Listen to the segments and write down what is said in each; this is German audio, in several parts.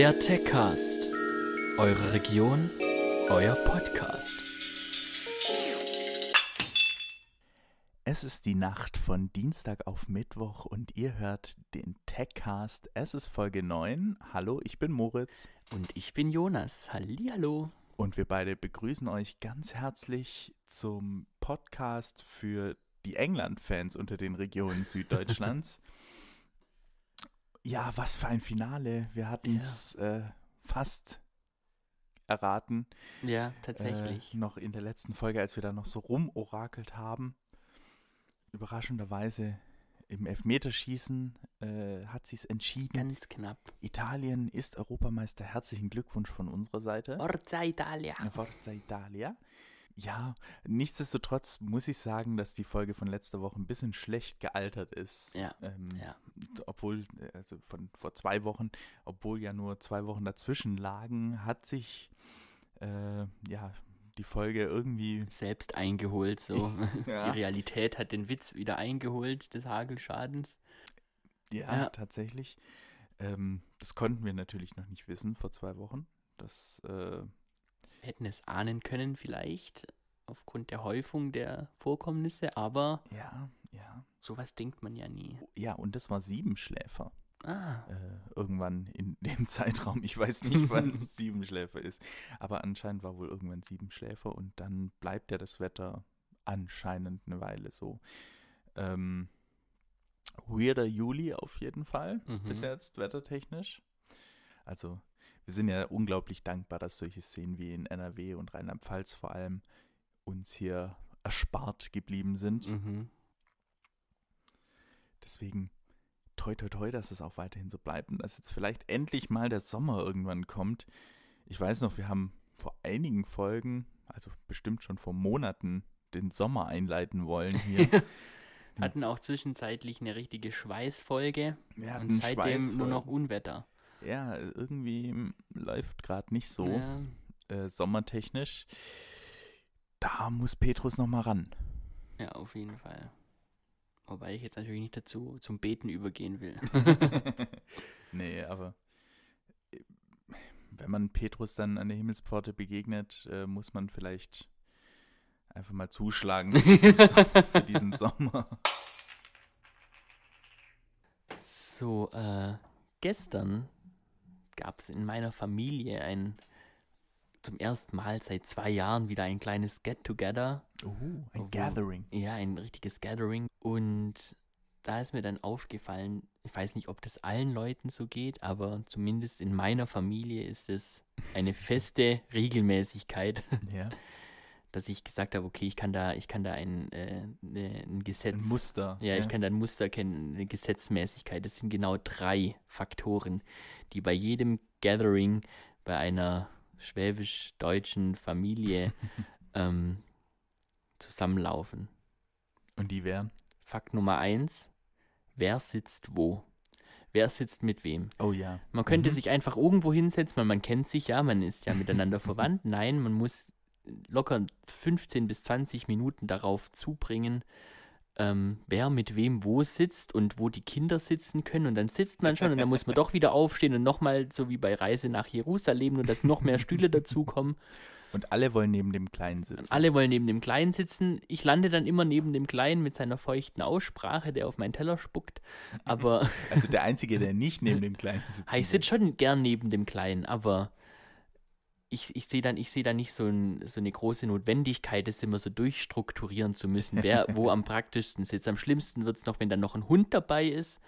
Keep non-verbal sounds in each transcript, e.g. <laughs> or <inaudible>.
Der Techcast. Eure Region, euer Podcast. Es ist die Nacht von Dienstag auf Mittwoch und ihr hört den Techcast. Es ist Folge 9. Hallo, ich bin Moritz. Und ich bin Jonas. Hallihallo. Und wir beide begrüßen euch ganz herzlich zum Podcast für die England-Fans unter den Regionen <laughs> Süddeutschlands. Ja, was für ein Finale. Wir hatten es ja. äh, fast erraten. Ja, tatsächlich. Äh, noch in der letzten Folge, als wir da noch so rumorakelt haben. Überraschenderweise im Elfmeterschießen äh, hat sie es entschieden. Ganz knapp. Italien ist Europameister. Herzlichen Glückwunsch von unserer Seite. Forza Italia. Forza Italia. Ja, nichtsdestotrotz muss ich sagen, dass die Folge von letzter Woche ein bisschen schlecht gealtert ist. Ja. Ähm, ja. Obwohl, äh, also von vor zwei Wochen, obwohl ja nur zwei Wochen dazwischen lagen, hat sich äh, ja die Folge irgendwie selbst eingeholt. So <laughs> ja. die Realität hat den Witz wieder eingeholt des Hagelschadens. Ja, ja. tatsächlich. Ähm, das konnten wir natürlich noch nicht wissen vor zwei Wochen. Das äh, hätten es ahnen können vielleicht, aufgrund der Häufung der Vorkommnisse, aber ja, ja. sowas denkt man ja nie. Ja, und das war Siebenschläfer. Ah. Äh, irgendwann in <laughs> dem Zeitraum, ich weiß nicht, wann <laughs> Siebenschläfer ist, aber anscheinend war wohl irgendwann Siebenschläfer und dann bleibt ja das Wetter anscheinend eine Weile so. Ähm, weirder Juli auf jeden Fall, mhm. bis jetzt wettertechnisch. Also wir sind ja unglaublich dankbar, dass solche Szenen wie in NRW und Rheinland-Pfalz vor allem uns hier erspart geblieben sind. Mhm. Deswegen toi toi toi, dass es auch weiterhin so bleibt und dass jetzt vielleicht endlich mal der Sommer irgendwann kommt. Ich weiß noch, wir haben vor einigen Folgen, also bestimmt schon vor Monaten, den Sommer einleiten wollen hier. <laughs> Hm. hatten auch zwischenzeitlich eine richtige Schweißfolge und seitdem Schweißfolge. nur noch Unwetter ja, irgendwie läuft gerade nicht so ja. äh, sommertechnisch. Da muss Petrus nochmal ran. Ja, auf jeden Fall. Wobei ich jetzt natürlich nicht dazu zum Beten übergehen will. <laughs> nee, aber äh, wenn man Petrus dann an der Himmelspforte begegnet, äh, muss man vielleicht einfach mal zuschlagen für diesen, <laughs> für diesen Sommer. So, äh, gestern gab es in meiner Familie ein zum ersten Mal seit zwei Jahren wieder ein kleines Get-Together. Uh, ein wo, Gathering. Ja, ein richtiges Gathering. Und da ist mir dann aufgefallen, ich weiß nicht, ob das allen Leuten so geht, aber zumindest in meiner Familie ist es eine feste Regelmäßigkeit. Ja. <laughs> dass ich gesagt habe, okay, ich kann da, ich kann da ein, äh, ne, ein Gesetz. Ein Muster. Ja, ja, ich kann da ein Muster kennen, eine Gesetzmäßigkeit. Das sind genau drei Faktoren, die bei jedem Gathering bei einer schwäbisch-deutschen Familie <laughs> ähm, zusammenlaufen. Und die wären? Fakt Nummer eins: Wer sitzt wo? wer sitzt mit wem. Oh ja. Man könnte mhm. sich einfach irgendwo hinsetzen, weil man kennt sich ja, man ist ja miteinander <laughs> verwandt. Nein, man muss locker 15 bis 20 Minuten darauf zubringen, ähm, wer mit wem wo sitzt und wo die Kinder sitzen können. Und dann sitzt man schon und dann muss man doch wieder aufstehen und nochmal, so wie bei Reise nach Jerusalem, nur dass noch mehr Stühle dazukommen. Und alle wollen neben dem Kleinen sitzen. alle wollen neben dem Kleinen sitzen. Ich lande dann immer neben dem Kleinen mit seiner feuchten Aussprache, der auf meinen Teller spuckt. Aber also der Einzige, der nicht neben dem Kleinen <laughs> sitzt. Ah, ich sitze schon gern neben dem Kleinen, aber ich, ich sehe dann, ich sehe da nicht so, ein, so, eine große Notwendigkeit, das immer so durchstrukturieren zu müssen, wer <laughs> wo am praktischsten sitzt. Am schlimmsten wird es noch, wenn dann noch ein Hund dabei ist,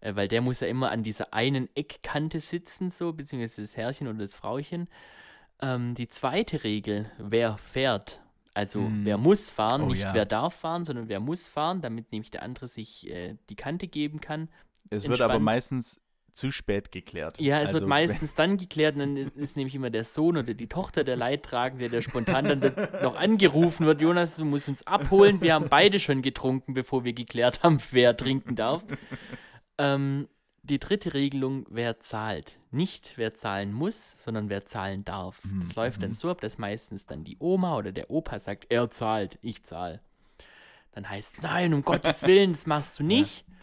äh, weil der muss ja immer an dieser einen Eckkante sitzen, so, beziehungsweise das Herrchen oder das Frauchen. Ähm, die zweite Regel, wer fährt, also mm. wer muss fahren, oh, nicht ja. wer darf fahren, sondern wer muss fahren, damit nämlich der andere sich äh, die Kante geben kann. Es entspannt. wird aber meistens zu spät geklärt. Ja, es also, wird meistens <laughs> dann geklärt, dann ist nämlich immer der Sohn oder die Tochter der Leidtragende, der spontan dann noch angerufen wird, Jonas, du musst uns abholen, wir haben beide schon getrunken, bevor wir geklärt haben, <laughs> wer trinken darf. Ähm, die dritte Regelung, wer zahlt. Nicht wer zahlen muss, sondern wer zahlen darf. Das mhm, läuft dann mhm. so ab, dass meistens dann die Oma oder der Opa sagt, er zahlt, ich zahle. Dann heißt, nein, um Gottes Willen, das machst du nicht. Ja.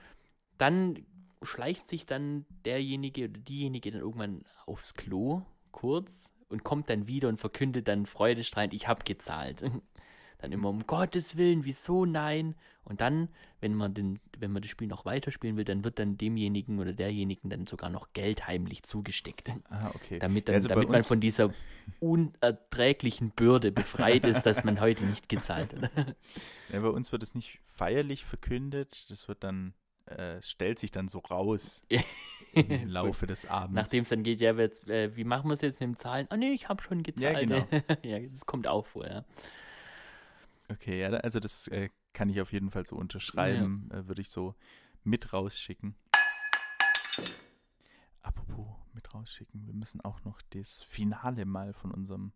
Dann schleicht sich dann derjenige oder diejenige dann irgendwann aufs Klo kurz und kommt dann wieder und verkündet dann freudestrahlend, ich habe gezahlt. <laughs> Dann immer um Gottes Willen, wieso nein? Und dann, wenn man den, wenn man das Spiel noch weiterspielen will, dann wird dann demjenigen oder derjenigen dann sogar noch Geld heimlich zugesteckt. Ah, okay. Damit, dann, also damit man von dieser unerträglichen Bürde befreit ist, dass man heute nicht gezahlt hat. <laughs> Ja, bei uns wird es nicht feierlich verkündet, das wird dann äh, stellt sich dann so raus <laughs> im Laufe des Abends. Nachdem es dann geht, ja, jetzt, äh, wie machen wir es jetzt mit den Zahlen? Oh nee, ich habe schon gezahlt. Ja, genau. <laughs> ja, das kommt auch vorher. Ja. Okay, ja, also das äh, kann ich auf jeden Fall so unterschreiben, ja. Äh, würde ich so mit rausschicken. Apropos mit rausschicken, wir müssen auch noch das Finale mal von unserem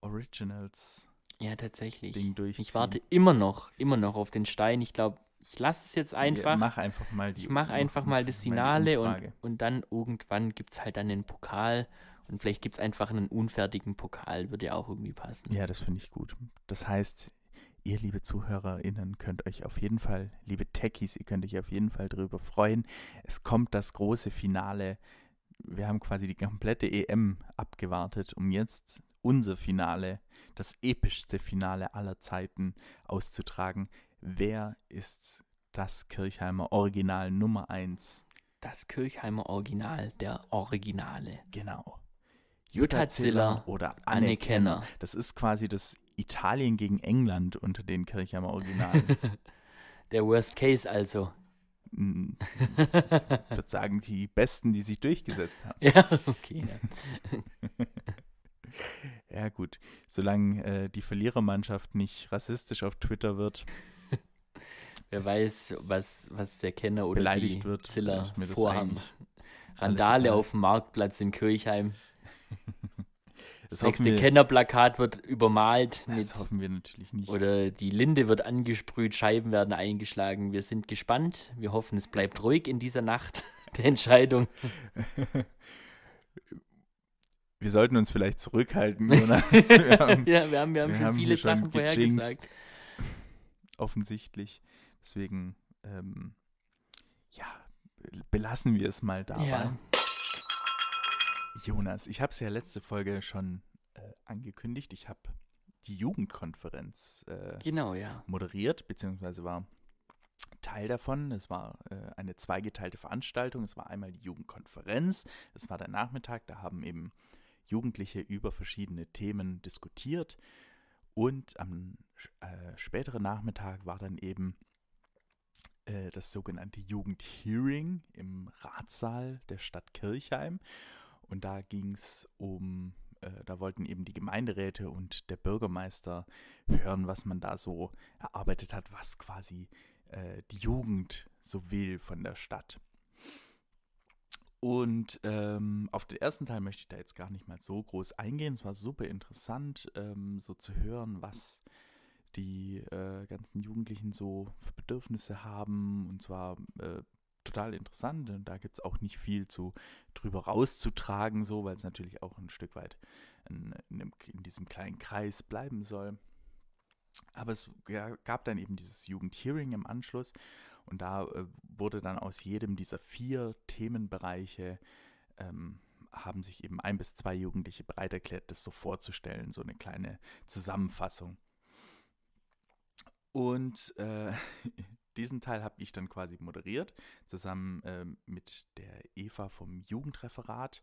Originals ja, tatsächlich. Ding Ich warte immer noch, immer noch auf den Stein. Ich glaube, ich lasse es jetzt einfach. Ich mach einfach mal die, Ich mach einfach mal das Finale und, und dann irgendwann gibt es halt dann den Pokal und vielleicht gibt es einfach einen unfertigen Pokal, würde ja auch irgendwie passen. Ja, das finde ich gut. Das heißt, ihr liebe ZuhörerInnen könnt euch auf jeden Fall, liebe Techies, ihr könnt euch auf jeden Fall darüber freuen. Es kommt das große Finale. Wir haben quasi die komplette EM abgewartet, um jetzt unser Finale, das epischste Finale aller Zeiten auszutragen. Wer ist das Kirchheimer Original Nummer 1? Das Kirchheimer Original, der Originale. Genau. Jutta Ziller oder Anne Kenner. Das ist quasi das Italien gegen England unter den Kirchheimer Originalen. <laughs> der Worst Case also. Ich hm. <laughs> würde sagen, die Besten, die sich durchgesetzt haben. Ja, okay. Ja. <laughs> Ja, gut. Solange äh, die Verlierermannschaft nicht rassistisch auf Twitter wird, Wer weiß, was, was der Kenner oder beleidigt die wird, Ziller vorhaben. Randale auf dem Marktplatz in Kirchheim. <laughs> Das, das nächste Kennerplakat wird übermalt. Das hoffen wir natürlich nicht. Oder die Linde wird angesprüht, Scheiben werden eingeschlagen. Wir sind gespannt. Wir hoffen, es bleibt ruhig in dieser Nacht <laughs> der Entscheidung. <laughs> Wir sollten uns vielleicht zurückhalten, Jonas. Wir haben, ja, wir haben, wir haben wir schon haben viele schon Sachen vorhergesagt. Offensichtlich. Deswegen, ähm, ja, belassen wir es mal dabei. Ja. Jonas, ich habe es ja letzte Folge schon äh, angekündigt. Ich habe die Jugendkonferenz äh, genau, ja. moderiert, beziehungsweise war Teil davon. Es war äh, eine zweigeteilte Veranstaltung. Es war einmal die Jugendkonferenz, es war der Nachmittag, da haben eben Jugendliche über verschiedene Themen diskutiert. Und am äh, späteren Nachmittag war dann eben äh, das sogenannte Jugendhearing im Ratssaal der Stadt Kirchheim. Und da ging es um, äh, da wollten eben die Gemeinderäte und der Bürgermeister hören, was man da so erarbeitet hat, was quasi äh, die Jugend so will von der Stadt. Und ähm, auf den ersten Teil möchte ich da jetzt gar nicht mal so groß eingehen. Es war super interessant, ähm, so zu hören, was die äh, ganzen Jugendlichen so für Bedürfnisse haben. Und zwar äh, total interessant. Und da gibt es auch nicht viel zu drüber rauszutragen, so, weil es natürlich auch ein Stück weit in, in, in diesem kleinen Kreis bleiben soll. Aber es gab dann eben dieses Jugendhearing im Anschluss und da äh, wurde dann aus jedem dieser vier Themenbereiche ähm, haben sich eben ein bis zwei Jugendliche bereit erklärt, das so vorzustellen, so eine kleine Zusammenfassung. Und äh, <laughs> diesen Teil habe ich dann quasi moderiert, zusammen äh, mit der Eva vom Jugendreferat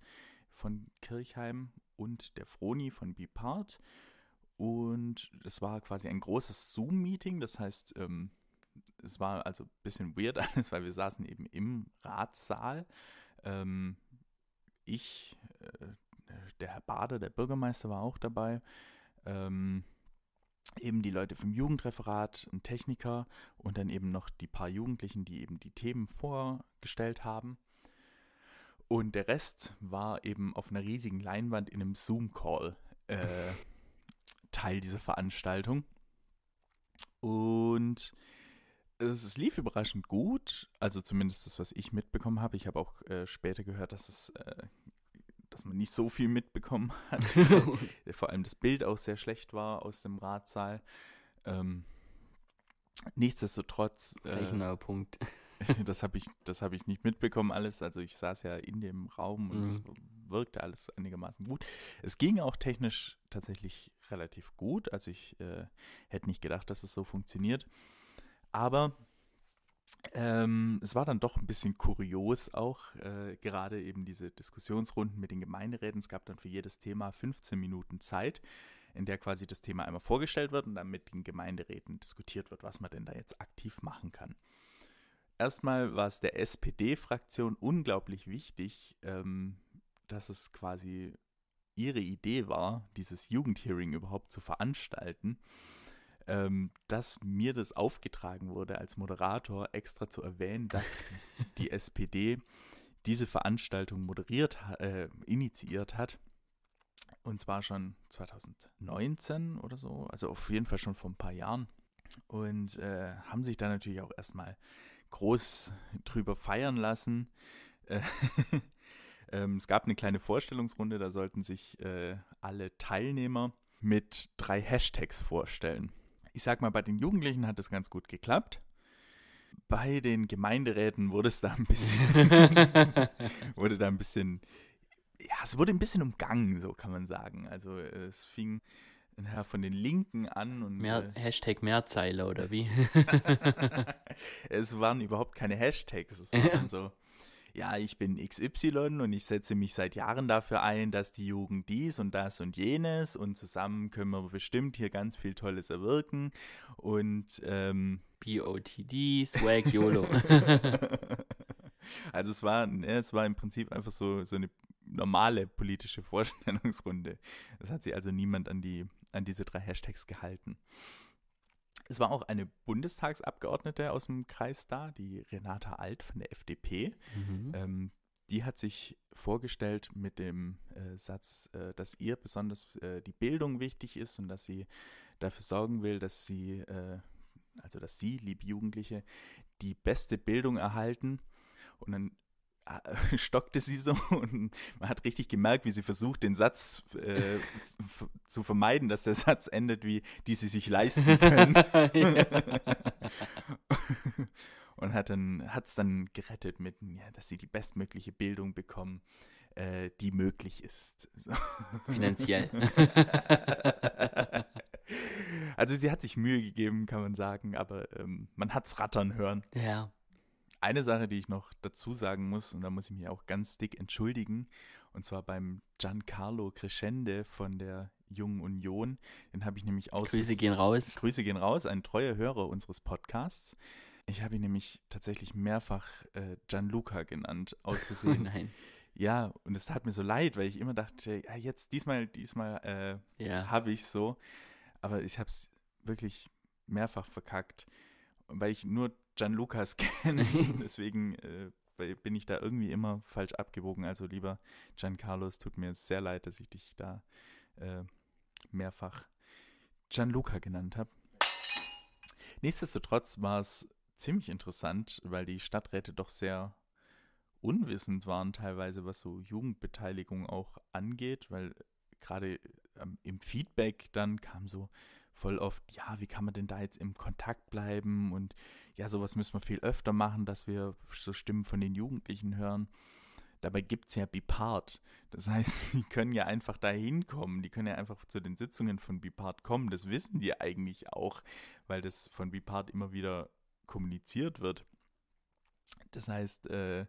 von Kirchheim und der Froni von Bipart. Und es war quasi ein großes Zoom-Meeting, das heißt, ähm, es war also ein bisschen weird <laughs> alles, weil wir saßen eben im Ratssaal. Ähm, ich, äh, der Herr Bader, der Bürgermeister war auch dabei. Ähm, eben die Leute vom Jugendreferat, ein Techniker und dann eben noch die paar Jugendlichen, die eben die Themen vorgestellt haben. Und der Rest war eben auf einer riesigen Leinwand in einem Zoom-Call äh, <laughs> Teil dieser Veranstaltung. Und es, lief überraschend gut, also zumindest das, was ich mitbekommen habe. Ich habe auch äh, später gehört, dass es äh, man nicht so viel mitbekommen <laughs> hat. <laughs> vor allem das Bild auch sehr schlecht war aus dem Ratsaal. Ähm, nichtsdestotrotz. Rechner, äh, Punkt. <laughs> das habe ich, hab ich nicht mitbekommen alles. Also ich saß ja in dem Raum und mhm. es wirkte alles einigermaßen gut. Es ging auch technisch tatsächlich relativ gut. Also ich äh, hätte nicht gedacht, dass es so funktioniert. Aber ähm, es war dann doch ein bisschen kurios auch, äh, gerade eben diese Diskussionsrunden mit den Gemeinderäten. Es gab dann für jedes Thema 15 Minuten Zeit, in der quasi das Thema einmal vorgestellt wird und dann mit den Gemeinderäten diskutiert wird, was man denn da jetzt aktiv machen kann. Erstmal war es der SPD-Fraktion unglaublich wichtig, ähm, dass es quasi ihre Idee war, dieses Jugendhearing überhaupt zu veranstalten ähm, dass mir das aufgetragen wurde, als Moderator extra zu erwähnen, dass <laughs> die SPD diese Veranstaltung moderiert, äh, initiiert hat. Und zwar schon 2019 oder so, also auf jeden Fall schon vor ein paar Jahren. Und äh, haben sich da natürlich auch erstmal groß drüber feiern lassen. Äh, <laughs> ähm, es gab eine kleine Vorstellungsrunde, da sollten sich äh, alle Teilnehmer mit drei Hashtags vorstellen ich sag mal, bei den Jugendlichen hat es ganz gut geklappt. Bei den Gemeinderäten wurde es da ein bisschen, <laughs> wurde da ein bisschen, ja, es wurde ein bisschen umgangen, so kann man sagen. Also es fing ja, von den Linken an und. Mehr, äh, Hashtag Mehrzeile oder wie? <laughs> es waren überhaupt keine Hashtags, es waren <laughs> so ja, ich bin XY und ich setze mich seit Jahren dafür ein, dass die Jugend dies und das und jenes und zusammen können wir bestimmt hier ganz viel Tolles erwirken und ähm, BOTD, Swag <laughs> YOLO. <laughs> also es war, ne, es war im Prinzip einfach so, so eine normale politische <laughs> Vorstellungsrunde. Das hat sich also niemand an, die, an diese drei Hashtags gehalten. Es war auch eine Bundestagsabgeordnete aus dem Kreis da, die Renata Alt von der FDP. Mhm. Ähm, die hat sich vorgestellt mit dem äh, Satz, äh, dass ihr besonders äh, die Bildung wichtig ist und dass sie dafür sorgen will, dass sie, äh, also dass sie, liebe Jugendliche, die beste Bildung erhalten. Und dann äh, <laughs> stockte sie so und man hat richtig gemerkt, wie sie versucht, den Satz äh, zu vermeiden, dass der Satz endet wie, die sie sich leisten <laughs> können. <laughs> und hat dann, hat's dann gerettet mit, ja, dass sie die bestmögliche Bildung bekommen, äh, die möglich ist. So. Finanziell. also sie hat sich Mühe gegeben, kann man sagen, aber ähm, man hat's rattern hören. Ja eine Sache, die ich noch dazu sagen muss, und da muss ich mich auch ganz dick entschuldigen, und zwar beim Giancarlo Crescende von der Jungen Union. Den habe ich nämlich aus. Grüße gehen raus. Grüße gehen raus, ein treuer Hörer unseres Podcasts. Ich habe ihn nämlich tatsächlich mehrfach äh, Gianluca genannt, aus <laughs> Versehen. Oh nein. Ja, und es tat mir so leid, weil ich immer dachte, ja, jetzt, diesmal, diesmal äh, ja. habe ich so. Aber ich habe es wirklich mehrfach verkackt, weil ich nur Gianlucas <laughs> kennen. <laughs> Deswegen äh, bin ich da irgendwie immer falsch abgewogen. Also lieber Giancarlo, es tut mir sehr leid, dass ich dich da äh, mehrfach Gianluca genannt habe. Nichtsdestotrotz war es ziemlich interessant, weil die Stadträte doch sehr unwissend waren teilweise, was so Jugendbeteiligung auch angeht, weil äh, gerade ähm, im Feedback dann kam so, voll oft, ja, wie kann man denn da jetzt im Kontakt bleiben und ja, sowas müssen wir viel öfter machen, dass wir so Stimmen von den Jugendlichen hören. Dabei gibt es ja Bipart. Das heißt, <laughs> die können ja einfach da hinkommen. Die können ja einfach zu den Sitzungen von Bipart kommen. Das wissen die eigentlich auch, weil das von Bipart immer wieder kommuniziert wird. Das heißt, äh,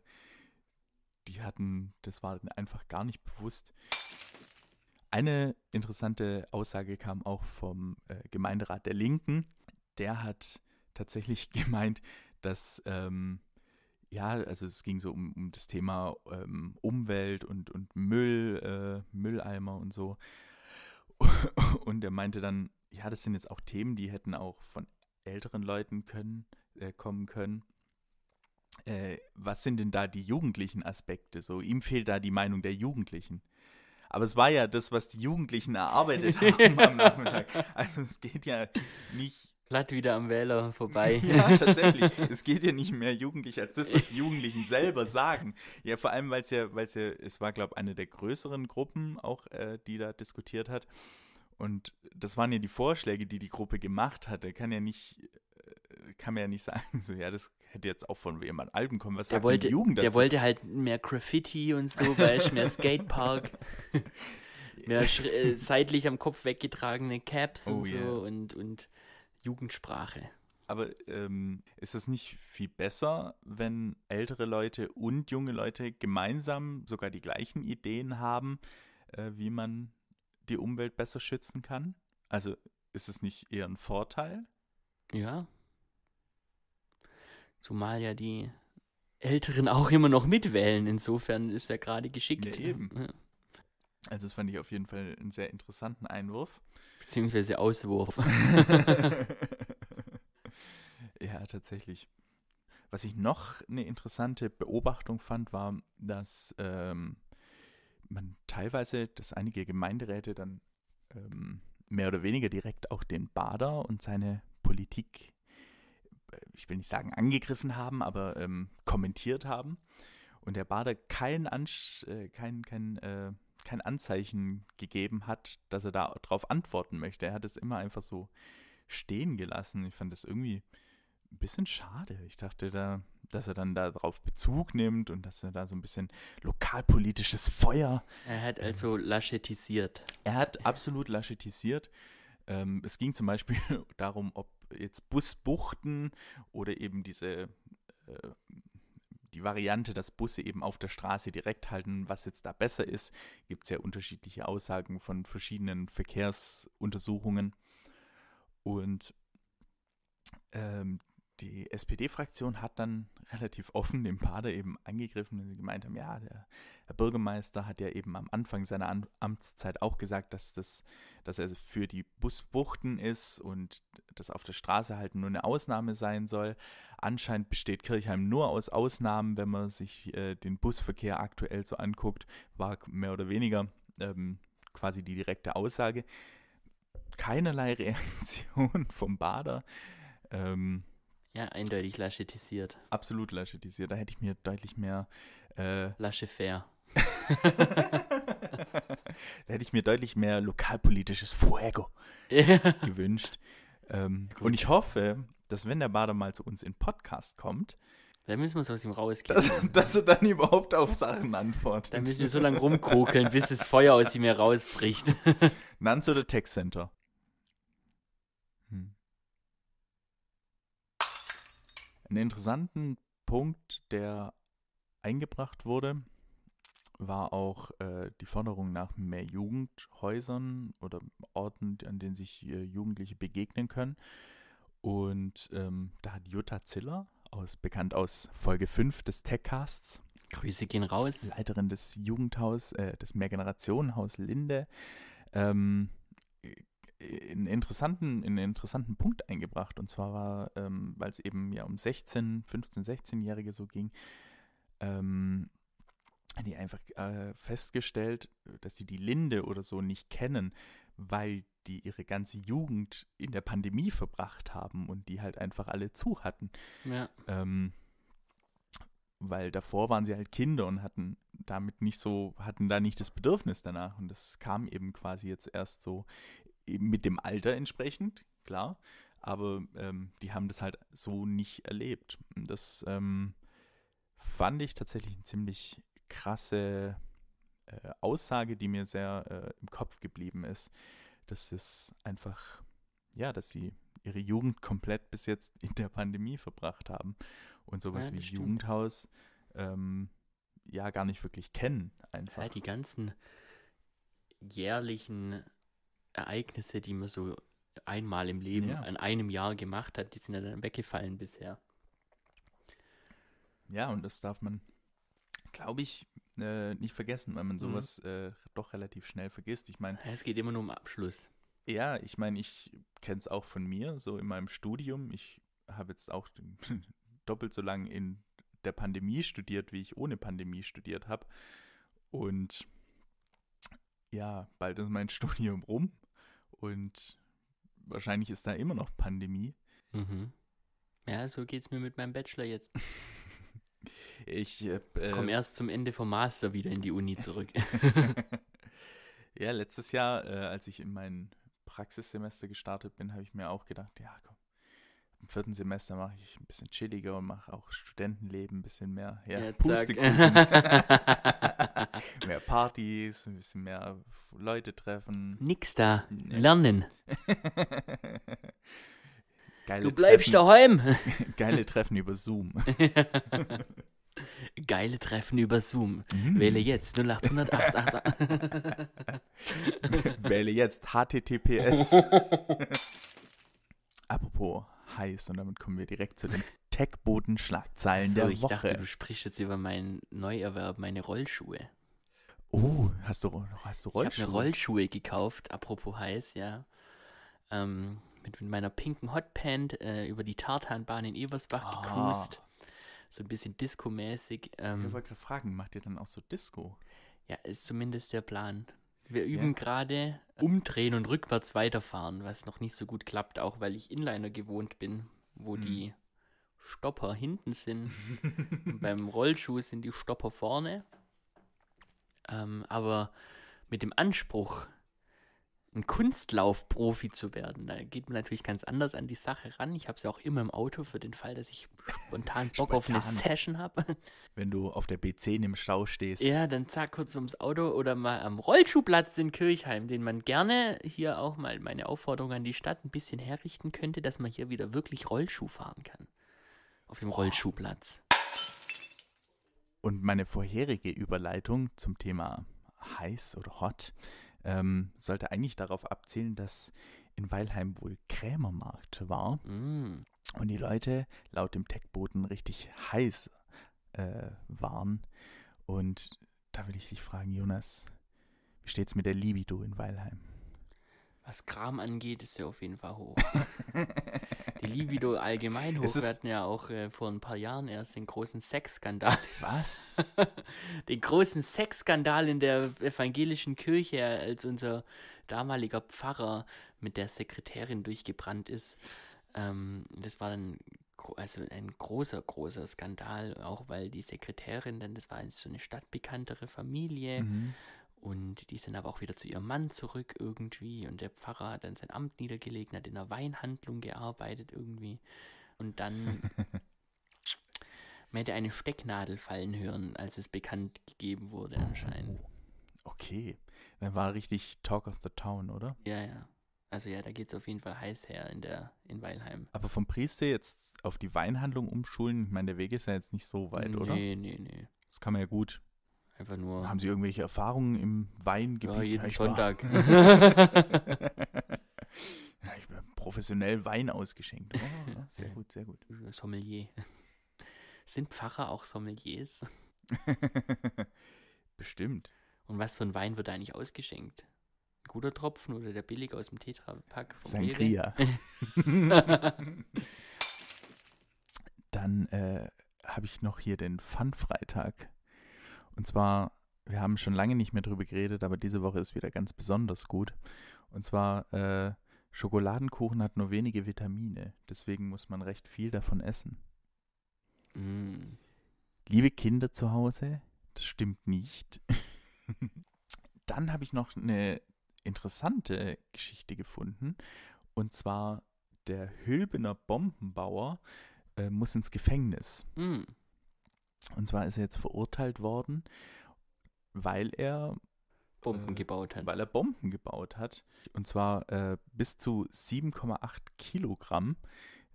die hatten, das war einfach gar nicht bewusst. Eine interessante Aussage kam auch vom äh, Gemeinderat der Linken. Der hat tatsächlich <laughs> gemeint, dass ähm, ja, also es ging so um, um das Thema ähm, Umwelt und, und Müll, äh, Mülleimer und so. <laughs> Und er meinte dann, ja, das sind jetzt auch Themen, die hätten auch von älteren Leuten können, äh, kommen können. Äh, was sind denn da die jugendlichen Aspekte? So, ihm fehlt da die Meinung der Jugendlichen. Aber es war ja das, was die Jugendlichen erarbeitet haben am Nachmittag. <laughs> Also es geht ja nicht. Platt wieder am Wähler vorbei. <laughs> ja, tatsächlich. <laughs> Es geht ja nicht mehr jugendlich als das, was die Jugendlichen selber sagen. Ja, vor allem, weil es ja, weil es ja, es war, glaube ich, eine der größeren Gruppen auch, äh, die da diskutiert hat. Und das waren ja die Vorschläge, die die Gruppe gemacht hatte. Kann ja nicht, äh, kann man ja nicht sagen, so, ja, das hätte jetzt auch von wem an Alben kommen. Was der sagt wollte, die Jugend dazu? Der wollte halt mehr Graffiti und so, weil mehr <laughs> Skatepark, mehr <laughs> äh, seitlich am Kopf weggetragene Caps oh, und so und, und Jugendsprache. Aber ähm, ist es nicht viel besser, wenn ältere Leute und junge Leute gemeinsam sogar die gleichen Ideen haben, äh, wie man die Umwelt besser schützen kann? Also ist es nicht eher ein Vorteil? Ja, Zumal ja die Älteren <laughs> auch immer noch mitwählen. Insofern ist er gerade geschickt. Ja, eben. Ja. Also das fand ich auf jeden Fall einen sehr interessanten Einwurf. Beziehungsweise Auswurf. <laughs> ja, tatsächlich. Was ich noch eine interessante Beobachtung fand, war, dass ähm, man teilweise, dass einige Gemeinderäte dann ähm, mehr oder weniger direkt auch den Bader und seine Politik ich will nicht sagen angegriffen haben, aber ähm, kommentiert haben. Und der Bader kein, Ansch äh, kein, kein, äh, kein Anzeichen gegeben hat, dass er darauf antworten möchte. Er hat es immer einfach so stehen gelassen. Ich fand das irgendwie ein bisschen schade. Ich dachte da, dass er dann darauf Bezug nimmt und dass er da so ein bisschen lokalpolitisches Feuer. Er hat also ähm, laschetisiert. Er hat absolut laschetisiert. Ähm, es ging zum Beispiel <laughs> darum, ob jetzt Busbuchten oder eben diese äh, die Variante, dass Busse eben auf der Straße direkt halten, was jetzt da besser ist, gibt es ja unterschiedliche Aussagen von verschiedenen Verkehrsuntersuchungen. Und ähm, die SPD-Fraktion hat dann <laughs> relativ offen den Pader eben angegriffen, wenn sie gemeint haben, ja, der Herr Bürgermeister hat ja eben am Anfang seiner Am Amtszeit auch gesagt, dass, das, dass er für die Busbuchten ist und das auf der Straße halt nur eine Ausnahme sein soll. Anscheinend besteht Kirchheim nur aus Ausnahmen, wenn man sich äh, den Busverkehr aktuell so anguckt, war mehr oder weniger ähm, quasi die direkte Aussage. Keinerlei <laughs> Reaktion vom Bader. Ähm, ja, eindeutig laschetisiert. Absolut laschetisiert. Da hätte ich mir deutlich mehr. Äh, Lasche fair. <laughs> da hätte ich mir deutlich mehr lokalpolitisches Fuego <laughs> gewünscht. Ähm, und ich hoffe, dass wenn der Bader mal zu uns in Podcast kommt, dann müssen wir es aus ihm rauskriegen. Dass, <laughs> dass, er dann überhaupt auf Sachen antwortet. Da müssen wir so lange rumkokeln, bis das Feuer aus ihm herausbricht. Nanz oder Tech Center? Einen interessanten Punkt, der eingebracht wurde, war auch äh, die Forderung nach mehr Jugendhäusern oder Orten, an denen sich äh, Jugendliche begegnen können. Und ähm, da hat Jutta Ziller, aus, bekannt aus Folge 5 des Techcasts, Grüße gehen raus. Leiterin des Jugendhaus, äh, des Mehrgenerationenhaus Linde, ähm, einen interessanten, einen interessanten Punkt eingebracht. Und zwar war, ähm, weil es eben ja um 16, 15, 16-Jährige so ging, ähm, die einfach äh, festgestellt, dass sie die Linde oder so nicht kennen, weil die ihre ganze Jugend in der Pandemie verbracht haben und die halt einfach alle zu hatten. Ja. Ähm, weil davor waren sie halt Kinder und hatten damit nicht so, hatten da nicht das Bedürfnis danach. Und das kam eben quasi jetzt erst so mit dem Alter entsprechend, klar, aber ähm, die haben das halt so nicht erlebt. Das ähm, fand ich tatsächlich eine ziemlich krasse äh, Aussage, die mir sehr äh, im Kopf geblieben ist. Das ist einfach, ja, dass sie ihre Jugend komplett bis jetzt in der Pandemie verbracht haben und sowas ja, wie stimmt. Jugendhaus ähm, ja gar nicht wirklich kennen. Einfach. Halt die ganzen jährlichen Ereignisse, die man so einmal im Leben ja. an einem Jahr gemacht hat, die sind ja dann weggefallen bisher. Ja, und das darf man, glaube ich, äh, nicht vergessen, weil man mhm. sowas mhm. äh, doch relativ schnell vergisst. Ich meine, es geht immer nur um Abschluss. Ja, ich meine, ich kenne es auch von mir, so in meinem Studium. Ich habe jetzt auch <laughs> doppelt so lange in der Pandemie studiert, wie ich ohne Pandemie studiert habe. Und ja, bald ist mein <laughs> Studium rum. Und wahrscheinlich ist da immer noch Pandemie. Mhm. Ja, so geht es mir mit meinem Bachelor jetzt. <laughs> ich äh, komme erst zum Ende vom Master wieder in die Uni zurück. <laughs> ja, letztes Jahr, äh, als ich in mein Praxissemester gestartet bin, habe ich mir auch gedacht, ja, komm, im vierten Semester mache ich ein bisschen chilliger und mache auch Studentenleben ein bisschen mehr. Ja, ja <laughs> mehr Partys, ein bisschen mehr Leute treffen. Nix da. Nee. Lernen. Geile du bleibst daheim. <laughs> Geile Treffen über Zoom. <laughs> Geile Treffen über Zoom. Mhm. Wähle jetzt 0800 Wähle jetzt HTTPS. Apropos heiß und damit kommen wir direkt zu den <laughs> Tech-Boden-Schlagzeilen so, der ich Woche. dachte, du sprichst jetzt über meinen Neuerwerb, meine Rollschuhe. Oh, hast du, hast du Rollschuhe? Ich habe mir Rollschuhe gekauft, apropos heiß, ja. Ähm, mit, mit, meiner pinken Hotpant äh, über die Tartanbahn in Eversbach oh. Ah. gecruised. So ein bisschen Disco-mäßig. Ähm, ich wollte gerade fragen, macht ihr dann auch so Disco? Ja, ist zumindest der Plan. Wir üben ja. gerade umdrehen und rückwärts weiterfahren, was noch nicht so gut klappt, auch weil ich Inliner gewohnt bin, wo mhm. die Stopper hinten sind. <laughs> beim Rollschuh sind die Stopper vorne. Ähm, aber mit dem Anspruch, ein Kunstlaufprofi zu werden. Da geht man natürlich ganz anders an die Sache ran. Ich habe es ja auch immer im Auto für den Fall, dass ich spontan <laughs> Bock spontan. auf eine Session habe. <laughs> Wenn du auf der B10 im Stau stehst. Ja, dann zack kurz ums Auto oder mal am Rollschuhplatz in Kirchheim, den man gerne hier auch mal meine Aufforderung an die Stadt ein bisschen herrichten könnte, dass man hier wieder wirklich Rollschuh fahren kann. Auf dem Rollschuhplatz. Und meine vorherige Überleitung zum Thema heiß oder hot ähm, sollte eigentlich darauf abzielen, dass in Weilheim wohl Krämermarkt war mm. und die Leute laut dem Techboten richtig heiß äh, waren. Und da will ich dich fragen, Jonas, wie steht's mit der Libido in Weilheim? was Kram angeht, ist er auf jeden Fall hoch. Die Libido allgemein <laughs> hoch. Wir hatten ja auch äh, vor ein paar Jahren erst den großen Sexskandal. <laughs> Was? den großen Sexskandal in der evangelischen Kirche, als unser damaliger Pfarrer mit der Sekretärin durchgebrannt ist. Ähm, das war dann also ein großer, großer Skandal, auch weil die Sekretärin, dann, das war so eine stadtbekanntere Familie. Mhm und die sind aber auch wieder zu ihrem Mann zurück irgendwie. Und der Pfarrer hat dann sein Amt niedergelegt, hat in einer Weinhandlung gearbeitet irgendwie. Und dann <laughs> man hätte eine Stecknadel fallen hören, als es bekannt gegeben wurde anscheinend. Okay, dann war richtig Talk of the Town, oder? Ja, ja. Also ja, da geht es auf jeden Fall heiß her in, der, in Weilheim. Aber vom Priester jetzt auf die Weinhandlung umschulen, ich meine, der Weg ist ja jetzt nicht so weit, nee, oder? Nee, nee, nee. Das kann man ja gut Einfach nur. Haben Sie irgendwelche Erfahrungen im Weingebiet? Ja, jeden ja, Sonntag. <laughs> ja, ich bin professionell Wein ausgeschenkt. Oh, ja, sehr gut, sehr gut. Sommelier. Sind Pfarrer auch Sommeliers? <laughs> Bestimmt. Und was für ein Wein wird eigentlich ausgeschenkt? Ein guter Tropfen oder der billige aus dem Tetra-Pack? Sangria. <laughs> Dann äh, habe ich noch hier den Pfannfreitag. freitag und zwar, wir haben schon lange nicht mehr drüber geredet, aber diese Woche ist wieder ganz besonders gut. Und zwar, äh, Schokoladenkuchen hat nur wenige Vitamine, deswegen muss man recht viel davon essen. Mm. Liebe Kinder zu Hause, das stimmt nicht. <laughs> Dann habe ich noch eine interessante Geschichte gefunden. Und zwar der Hülbener Bombenbauer äh, muss ins Gefängnis. Mm. Und zwar ist er jetzt verurteilt worden, weil er Bomben äh, gebaut hat. Weil er Bomben gebaut hat. Und zwar äh, bis zu 7,8 Kilogramm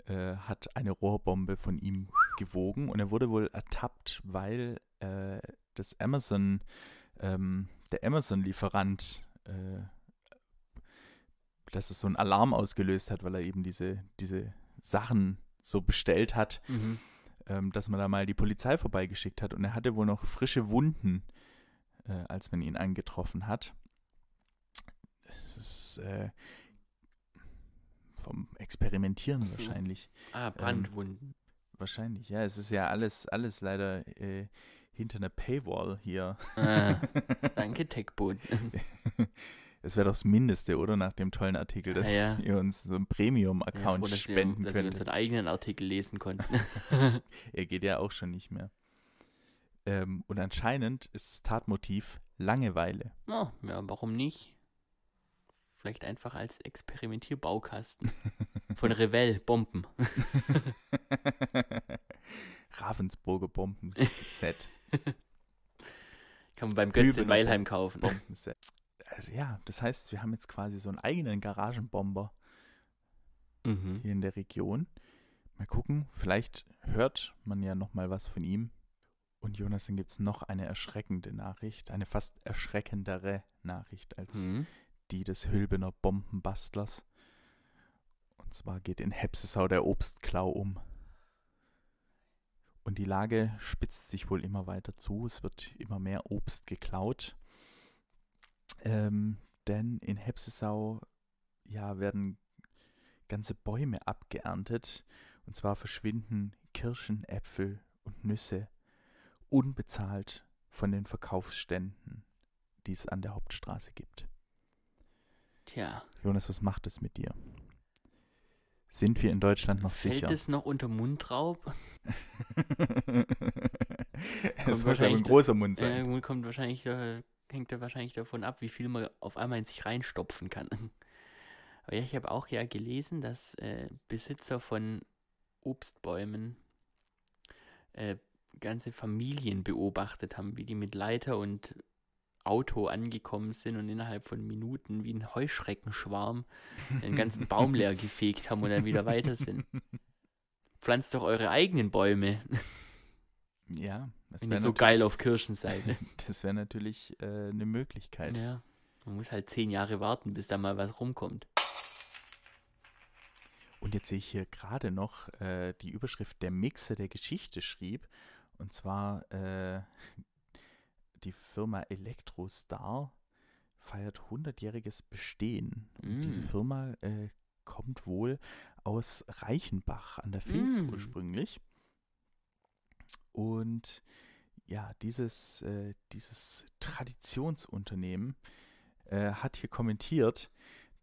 äh, hat eine Rohrbombe von ihm gewogen. Und er wurde wohl ertappt, weil äh, das Amazon, ähm, der Amazon-Lieferant, äh, dass es so einen Alarm ausgelöst hat, weil er eben diese, diese Sachen so bestellt hat. Mhm ähm, dass man da mal die Polizei vorbeigeschickt hat und er hatte wohl noch frische Wunden, äh, als man ihn angetroffen hat. Das ist äh, vom Experimentieren so. wahrscheinlich. Ah, ähm, Brandwunden. Ähm, wahrscheinlich, ja. Es ist ja alles, alles leider äh, hinter einer Paywall hier. Ah, <laughs> danke, Techboot. <laughs> Es wäre doch das Mindeste, oder? Nach dem tollen Artikel, ah, dass ja, ja. ihr uns so einen Premium-Account ja, spenden könnt. Dass wir unseren eigenen Artikel lesen konnten. <laughs> er geht ja auch schon nicht mehr. Ähm, und anscheinend ist das Tatmotiv Langeweile. Oh, ja, warum nicht? Vielleicht einfach als Experimentierbaukasten <laughs> von Revell Bomben. <laughs> Ravensburger Bomben Set. Kann man beim Götz in Weilheim kaufen. Bomben -Set. Äh, ja, das heißt, wir haben jetzt quasi so einen eigenen Garagenbomber mhm. hier in der Region. Mal gucken, vielleicht hört man ja nochmal was von ihm. Und Jonas, dann gibt es noch eine erschreckende Nachricht, eine fast erschreckendere Nachricht als mhm. die des Hülbener Bombenbastlers. Und zwar geht in Hepsesau der Obstklau um. Und die Lage spitzt sich wohl immer weiter zu. Es wird immer mehr Obst geklaut. Ähm, denn in Hepsesau ja, werden ganze Bäume abgeerntet. Und zwar verschwinden Kirschen, Äpfel und Nüsse unbezahlt von den Verkaufsständen, die es an der Hauptstraße gibt. Tja. Jonas, was macht das mit dir? Sind wir in Deutschland noch Fällt sicher? Fällt es noch unter Mundraub? das <laughs> muss aber ein großer Mund sein. Äh, kommt wahrscheinlich der hängt ja wahrscheinlich davon ab, wie viel man auf einmal in sich reinstopfen kann. <laughs> Aber ja, ich habe auch ja gelesen, dass äh, Besitzer von Obstbäumen äh, ganze Familien beobachtet haben, wie die mit Leiter und Auto angekommen sind und innerhalb von Minuten wie ein Heuschreckenschwarm den ganzen Baum <laughs> leer gefegt haben und dann wieder weiter sind. Pflanzt doch eure eigenen Bäume. Ja, das Wenn so geil auf Kirschen <laughs> ne? das wäre natürlich äh, eine Möglichkeit. Ja, man muss halt zehn Jahre warten, bis da mal was rumkommt. Und jetzt sehe ich hier gerade noch äh, die Überschrift Der Mixer der Geschichte schrieb. Und zwar äh, die Firma Electrostar feiert 100-jähriges Bestehen. Mm. diese Firma äh, kommt wohl aus Reichenbach an der Filz mm. ursprünglich. Und ja, dieses, äh, dieses Traditionsunternehmen äh, hat hier kommentiert,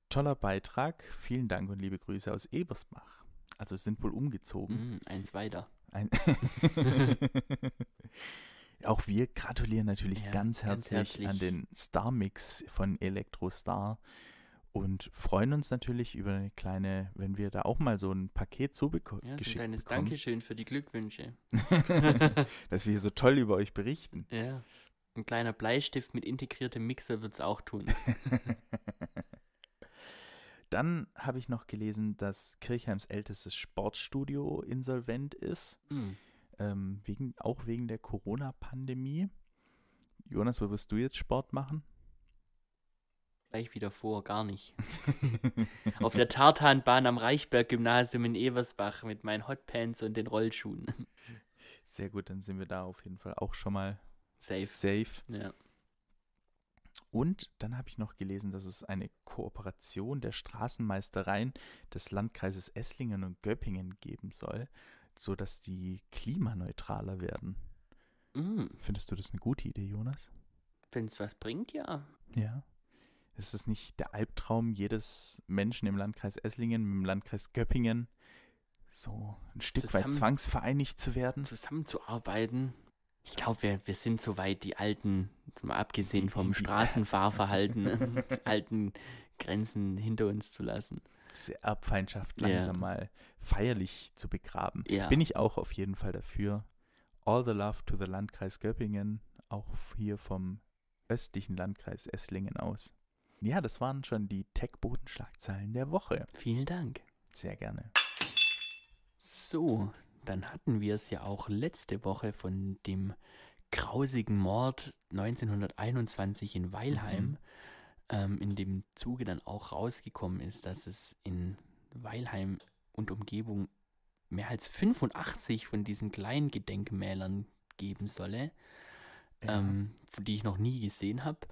toller Beitrag, vielen Dank und liebe Grüße aus Ebersbach. Also sind wohl umgezogen. Mm, eins weiter. Ein <laughs> Auch wir gratulieren natürlich ja, ganz, herzlich ganz, herzlich an den Star Mix von Electrostar. Star und freuen uns natürlich über eine kleine, wenn wir da auch mal so ein Paket zugeschickt ja, so ein kleines Dankeschön für die Glückwünsche. <laughs> Dass wir hier so toll über euch berichten. Ja. Ein kleiner Bleistift mit integriertem Mixer wird es auch tun. <laughs> Dann habe ich noch gelesen, dass Kirchheims ältestes Sportstudio insolvent ist, mhm. ähm, wegen, auch wegen der Corona-Pandemie. Jonas, wo wirst du jetzt Sport machen? gleich wieder vor, gar nicht. <laughs> Auf der Tartanbahn am Reichberg-Gymnasium in Eversbach mit meinen Hotpants und den Rollschuhen. Sehr gut, dann sind wir da auf jeden Fall auch schon mal safe. safe. Ja. Und dann habe ich noch gelesen, dass es eine Kooperation der Straßenmeistereien des Landkreises Esslingen und Göppingen geben soll, sodass die klimaneutraler werden. Mm. Findest du das eine gute Idee, Jonas? Wenn es was bringt, ja. Ja. Ist es nicht der Albtraum jedes Menschen im Landkreis Esslingen, im Landkreis Göppingen, so ein Stück zusammen, weit zwangsvereinigt zu werden? Zusammenzuarbeiten. Ich glaube, wir, wir sind soweit die alten, mal abgesehen vom Straßenfahrverhalten, <laughs> alten Grenzen hinter uns zu lassen. Diese Erbfeindschaft langsam yeah. mal feierlich zu begraben. Yeah. Bin ich auch auf jeden Fall dafür. All the love to the Landkreis Göppingen, auch hier vom östlichen Landkreis Esslingen aus. Ja, das waren schon die Tech-Bodenschlagzeilen der Woche. Vielen Dank. Sehr gerne. So, dann hatten wir es ja auch letzte Woche von dem grausigen Mord 1921 in Weilheim, mhm. ähm, in dem Zuge dann auch rausgekommen ist, dass es in Weilheim und Umgebung mehr als 85 von diesen kleinen Gedenkmälern geben solle, ja. ähm, die ich noch nie gesehen habe.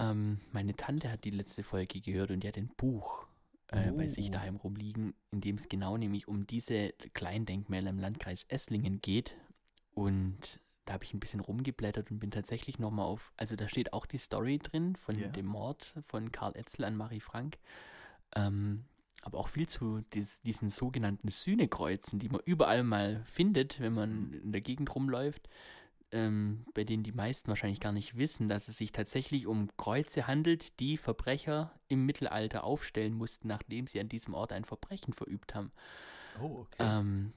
Ähm, meine Tante hat die letzte Folge gehört und die hat ein Buch äh, oh. bei sich oh. daheim rumliegen, in dem es genau nämlich um diese Kleindenkmäler im Landkreis Esslingen geht. Und da habe ich ein bisschen rumgeblättert und bin tatsächlich nochmal auf, also da steht auch die Story drin von yeah. dem Mord von Karl Etzel an Marie Frank. Ähm, aber auch viel zu dies, diesen sogenannten Sühnekreuzen, die man überall mal findet, wenn man mhm. in der Gegend rumläuft ähm, bei denen die meisten wahrscheinlich gar nicht wissen, dass es sich tatsächlich um Kreuze handelt, die Verbrecher im Mittelalter aufstellen mussten, nachdem sie an diesem Ort ein Verbrechen verübt haben. Oh, okay. Ähm,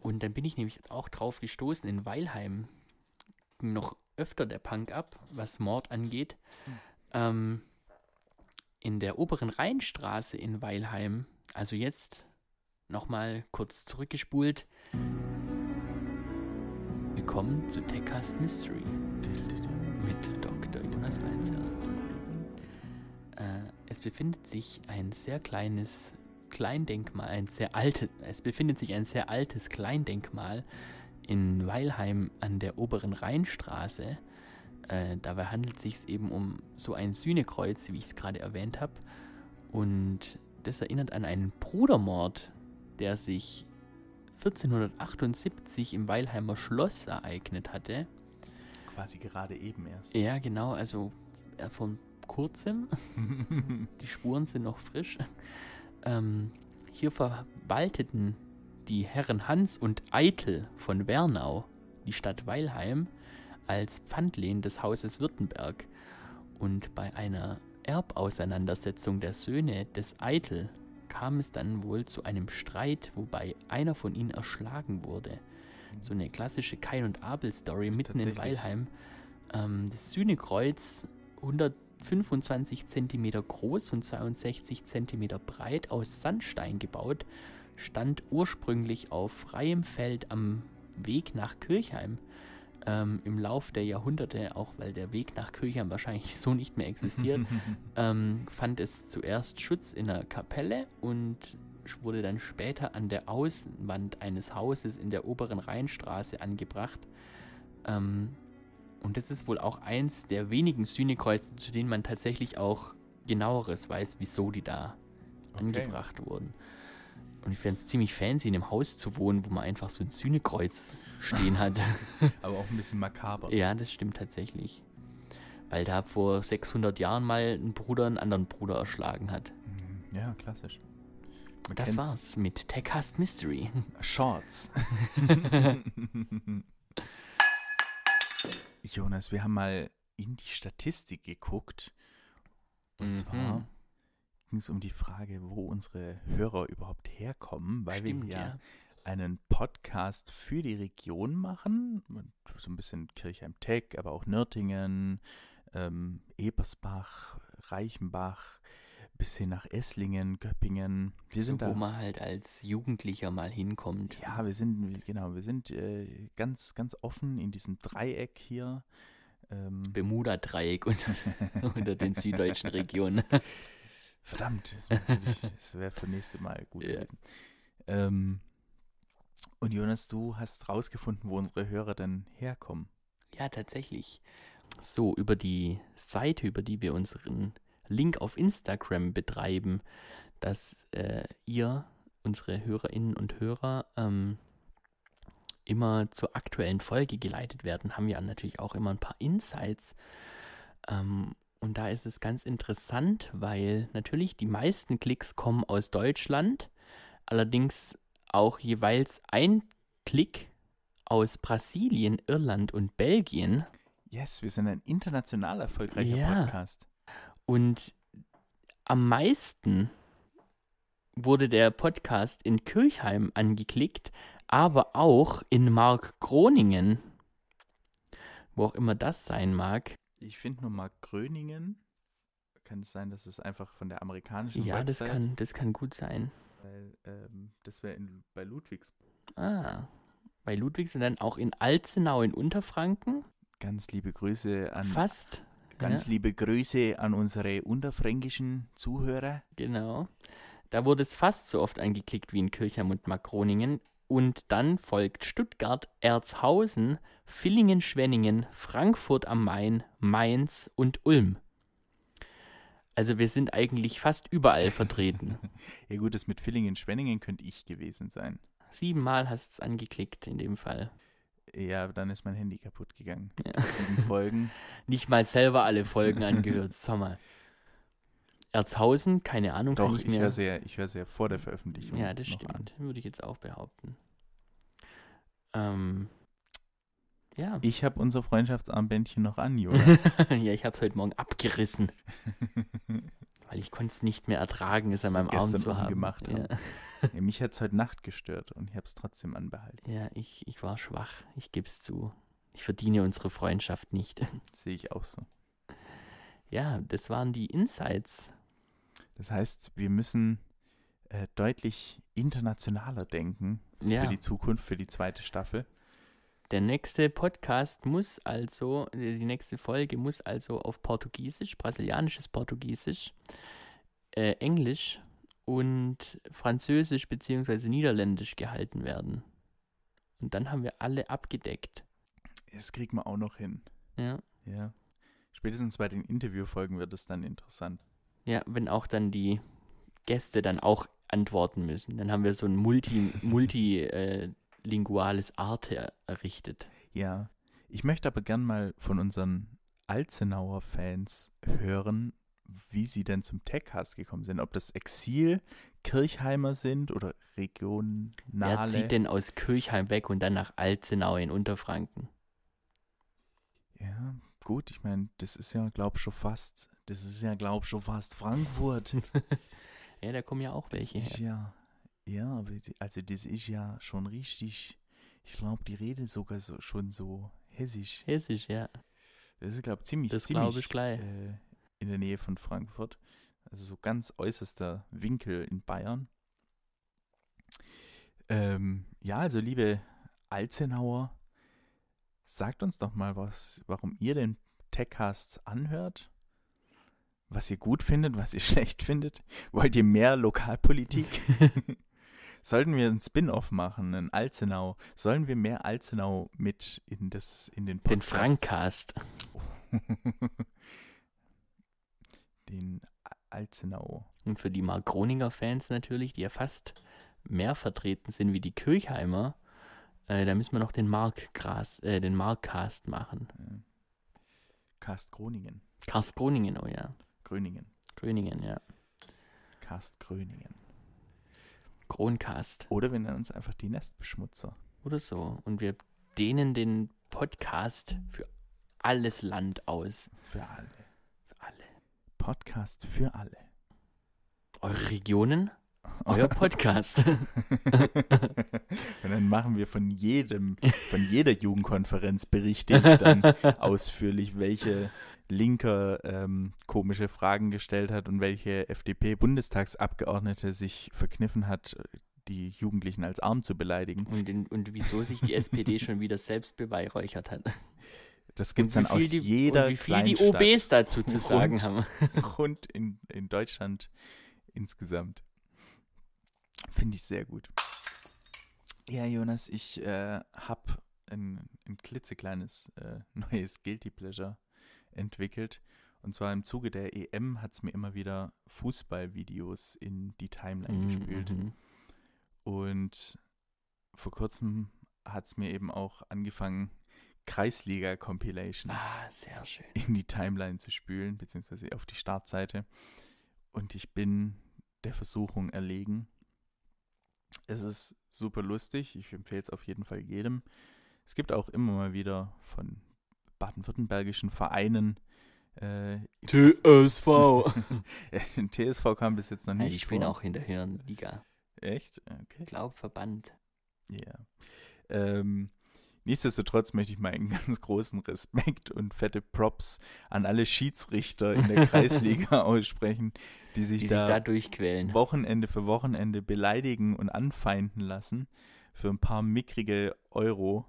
und dann bin ich nämlich auch drauf gestoßen in Weilheim. ging Noch öfter der Punk ab, was Mord angeht. Hm. Ähm, in der oberen Rheinstraße in Weilheim, also jetzt nochmal kurz zurückgespult. Mhm willkommen zu Techcast Mystery mit Dr. Jonas Weinzer. Äh, es befindet sich ein sehr kleines Kleindenkmal, ein sehr altes, es befindet sich ein sehr altes Kleindenkmal in Weilheim an der oberen Rheinstraße. Äh, dabei handelt es sich eben um so ein Sühnekreuz, wie ich es gerade erwähnt habe. Und das erinnert an einen Brudermord, der sich 1478 im Weilheimer Schloss ereignet hatte. Quasi gerade eben erst. Ja, genau, also äh, von kurzem. <laughs> die Spuren sind noch frisch. Ähm, hier verwalteten die Herren Hans und Eitel von Wernau die Stadt Weilheim als Pfandlehen des Hauses Württemberg. Und bei einer Erbauseinandersetzung der Söhne des Eitel kam es dann wohl zu einem Streit, wobei einer von ihnen erschlagen wurde. So eine klassische Kain und Abel-Story mitten in Weilheim. Ähm, das Sühnekreuz, 125 cm groß und 62 cm breit, aus Sandstein gebaut, stand ursprünglich auf freiem Feld am Weg nach Kirchheim ähm, im Lauf der Jahrhunderte, auch weil der Weg nach Kirchheim wahrscheinlich <laughs> so nicht mehr existiert, <laughs> ähm, fand es zuerst Schutz in der Kapelle und wurde dann später an der Außenwand eines Hauses in der oberen Rheinstraße angebracht. Ähm, und das ist wohl auch eins der wenigen Sühnekreuze, zu denen man tatsächlich auch genaueres weiß, wieso die da okay. angebracht wurden. Und ich fände es ziemlich fancy, in einem Haus zu wohnen, wo man einfach so ein Sühnekreuz stehen hat. <laughs> Aber auch ein bisschen makaber. Ja, das stimmt tatsächlich. Weil da vor 600 Jahren mal ein Bruder einen anderen Bruder erschlagen hat. Mhm. Ja, klassisch. Man das war's mit Techcast Mystery. Shorts. <laughs> Jonas, wir haben mal in die Statistik geguckt. Und mhm. zwar ging es um die Frage, wo unsere Hörer überhaupt herkommen, weil Stimmt, wir ja, ja, einen Podcast für die Region machen, so ein bisschen Kirchheim Tech, aber auch Nürtingen, ähm, Ebersbach, Reichenbach, bis hin nach Esslingen, Göppingen. Wir sind also, da, wo man halt als Jugendlicher mal hinkommt. Ja, wir sind genau, wir sind äh, ganz ganz offen in diesem Dreieck hier. Ähm. Bermuda-Dreieck <laughs> unter, unter den süddeutschen Regionen. <laughs> Verdammt, das wäre für nächste Mal gut yeah. gewesen. Ähm, und Jonas, du hast rausgefunden, wo unsere Hörer denn herkommen. Ja, tatsächlich. So, über die Seite, über die wir unseren Link auf Instagram betreiben, dass äh, ihr, unsere Hörerinnen und Hörer, ähm, immer zur aktuellen Folge geleitet werden, haben wir natürlich auch immer ein paar Insights. Ähm, und da ist es ganz interessant, weil natürlich die meisten Klicks kommen aus Deutschland, allerdings auch jeweils ein Klick aus Brasilien, Irland und Belgien. Yes, wir sind ein international erfolgreicher ja. Podcast. Und am meisten wurde der Podcast in Kirchheim angeklickt, aber auch in Mark Groningen, wo auch immer das sein mag. Ich finde nur mal Gröningen. Kann es sein, dass es einfach von der amerikanischen ja, Website... Ja, das kann, das kann gut sein. Weil, ähm, das wäre bei Ludwigsburg. Ah, bei Ludwigsburg und dann auch in Alzenau in Unterfranken. Ganz liebe Grüße an... Fast. Ganz ja. liebe Grüße an unsere unterfränkischen Zuhörer. Genau. Da wurde es fast so oft angeklickt wie in Kirchheim und Markroningen. Und dann folgt Stuttgart, Erzhausen, Villingen-Schwenningen, Frankfurt am Main, Mainz und Ulm. Also wir sind eigentlich fast überall vertreten. <laughs> ja gut, das mit Villingen-Schwenningen könnte ich gewesen sein. Siebenmal hast es angeklickt in dem Fall. Ja, dann ist mein Handy kaputt gegangen. Ja. <laughs> Folgen. Nicht mal selber alle Folgen angehört, sag mal. Erzhausen, keine Ahnung. Doch, ich, ich höre sehr, hör sehr vor der Veröffentlichung. Ja, das stimmt. An. Würde ich jetzt auch behaupten. Ähm, ja. Ich habe unser Freundschaftsarmbändchen noch an, <laughs> Jonas. ja, ich habe es heute Morgen abgerissen. <laughs> weil ich konnte es nicht mehr ertragen, es an meinem Arm zu haben. Gemacht ja. ja. mich hat es heute Nacht gestört und ich habe es trotzdem anbehalten. Ja, ich, ich war schwach, ich gebe es zu. Ich verdiene unsere Freundschaft nicht. <laughs> Sehe ich auch so. Ja, das waren die Insights. Das heißt, wir müssen äh, deutlich internationaler denken ja. für die Zukunft, für die zweite Staffel. Der nächste Podcast muss also, die nächste Folge muss also auf Portugiesisch, brasilianisches Portugiesisch, äh, Englisch und Französisch bzw. Niederländisch gehalten werden. Und dann haben wir alle abgedeckt. Das kriegen wir auch noch hin. Ja. Ja. Spätestens bei den Interviewfolgen wird es dann interessant. Ja, wenn auch dann die Gäste dann auch antworten müssen. Dann haben wir so ein Multi, Multi <laughs> äh, linguales Arte errichtet. Ja, ich möchte aber gern mal von unseren Alzenauer Fans hören, wie sie denn zum Tech-Hass gekommen sind. Ob das Exil Kirchheimer sind oder regionale. Wer zieht denn aus Kirchheim weg und dann nach Alzenau in Unterfranken? Ja, gut, ich meine, das ist ja, glaub schon fast, das ist ja, glaub schon fast Frankfurt. <laughs> ja, da kommen ja auch welche her. Ja, ja, also das ist ja schon richtig. Ich glaube, die Rede sogar so, schon so hessisch. Hessisch, ja. Das ist, glaube ich, ziemlich, das ziemlich ich gleich. Äh, in der Nähe von Frankfurt. Also so ganz äußerster Winkel in Bayern. Ähm, ja, also liebe Alzenauer, sagt uns doch mal was, warum ihr den Techcast anhört was ihr gut findet, was ihr <laughs> schlecht findet? Wollt ihr mehr Lokalpolitik? <laughs> <laughs> Sollten wir ein Spin-off machen, einen Alzenau? Sollen wir mehr Alzenau mit in, das, in den Podcast? Den Frankcast. Oh. <laughs> den Alzenau. Und für die Markroninger-Fans natürlich, die ja fast mehr vertreten sind wie die Kirchheimer, äh, da müssen wir noch den Markgras, äh, den Markcast machen. Cast Groningen. Cast Groningen, oh ja. Gröningen. Gröningen, ja. Cast Gröningen. Kroncast. Oder wir nennen uns einfach die Nestbeschmutzer. Oder so. Und wir dehnen den Podcast für alles Land aus. Für alle. Für alle. Podcast für alle. Eure Regionen? Euer Podcast. <laughs> und dann machen wir von jedem, von jeder Jugendkonferenz berichte ich dann <laughs> ausführlich, welche Linker ähm, komische Fragen gestellt hat und welche FDP-Bundestagsabgeordnete sich verkniffen hat, die Jugendlichen als arm zu beleidigen. Und, in, und wieso sich die SPD <laughs> schon wieder selbst beweihräuchert hat. Das gibt es dann aus die, jeder und wie viel die OBs dazu zu sagen rund, haben. Und in, in Deutschland insgesamt. Finde ich sehr gut. Ja, Jonas, ich äh, habe ein, ein, klitzekleines äh, <laughs> neues Guilty Pleasure entwickelt. Und zwar im Zuge der EM hat es mir immer wieder Fußballvideos in die Timeline mhm. gespielt. Mhm. Und vor kurzem hat es mir eben auch angefangen, Kreisliga-Compilations ah, in die Timeline zu spülen, beziehungsweise auf die Startseite. Und ich bin der Versuchung erlegen es ist super lustig. Ich empfehle es auf jeden Fall jedem. Es gibt auch immer mal wieder von baden-württembergischen Vereinen. Äh, TSV! TSV <laughs> kam bis jetzt noch nicht. Ich bin auch in der Hirnliga. Echt? Okay. Glaub, Verband. Ja. Yeah. Ähm, Nichtsdestotrotz möchte ich mal einen <laughs> ganz großen Respekt und fette Props an alle Schiedsrichter in der <laughs> Kreisliga aussprechen, die sich, die da, da durchquälen. Wochenende für Wochenende beleidigen und anfeinden lassen für ein paar mickrige Euro.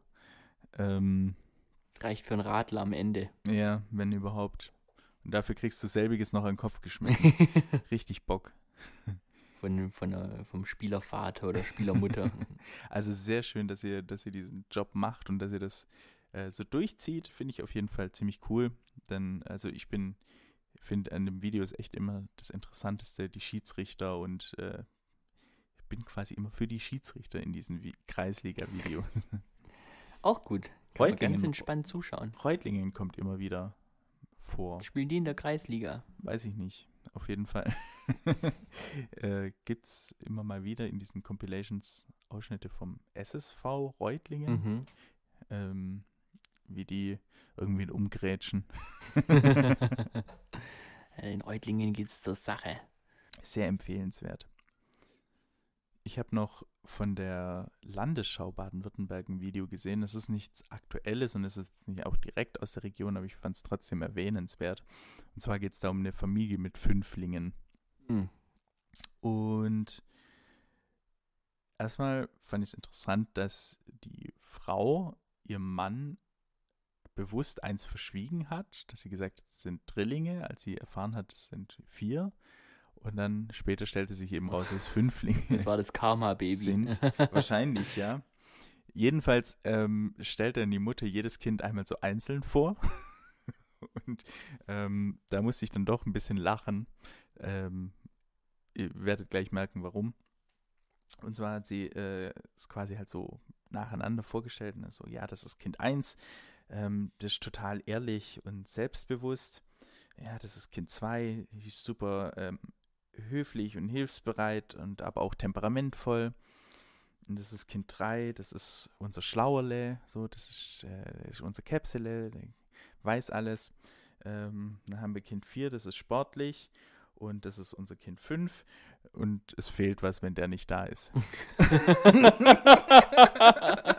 Ähm, Reicht für einen Radler am Ende. Ja, wenn überhaupt. Und dafür kriegst du selbiges noch an den Kopf <laughs> geschmissen. Richtig Bock von, von der, vom Spielervater oder Spielermutter. <laughs> Mhm. also sehr schön, dass ihr, dass ihr diesen Job macht und dass ihr das äh, so durchzieht, finde ich auf jeden Fall ziemlich cool. Denn also ich bin, finde an dem Video ist echt immer das Interessanteste, die Schiedsrichter und äh, ich bin quasi immer für die Schiedsrichter in diesen Kreisliga-Videos. <laughs> Auch gut. Kann Reutlingen, man ganz entspannt zuschauen. Reutlingen kommt immer wieder vor. Spielen die in der Kreisliga? Weiß ich nicht. Auf jeden Fall <laughs> äh, gibt es immer mal wieder in diesen Compilations Ausschnitte vom SSV Reutlingen, mhm. ähm, wie die irgendwie umgrätschen. <laughs> <laughs> in Reutlingen geht es zur Sache. Sehr empfehlenswert. Ich habe noch von der Landesschau Baden-Württemberg ein Video gesehen. Es ist nichts Aktuelles und es ist nicht auch direkt aus der Region, aber ich fand es trotzdem erwähnenswert. Und zwar geht es da um eine Familie mit Fünflingen. Mhm. Und erstmal fand ich es interessant, dass die Frau ihrem Mann bewusst eins verschwiegen hat, dass sie gesagt hat, es sind Drillinge, als sie erfahren hat, es sind vier. Und dann später stellte sich eben raus, dass Fünflinge. Das war das Karma-Baby. Wahrscheinlich, ja. Jedenfalls ähm, stellt dann die Mutter jedes Kind einmal so einzeln vor. <laughs> Und ähm, da musste ich dann doch ein bisschen lachen. Ähm, ihr werdet gleich merken, warum. Und zwar hat sie äh, es quasi halt so nacheinander vorgestellt. Und ne, so, ja, das ist Kind 1, ähm, das ist total ehrlich und selbstbewusst. Ja, das ist Kind 2, die ist super ähm, höflich und hilfsbereit und aber auch temperamentvoll. Und das ist Kind 3, das ist unser Schlauerle, so, das ist, äh, das ist unser Käpsele, weiß alles. Ähm, dann haben wir Kind 4, das ist sportlich und das ist unser Kind 5 und es fehlt was, wenn der nicht da ist. <laughs> <laughs>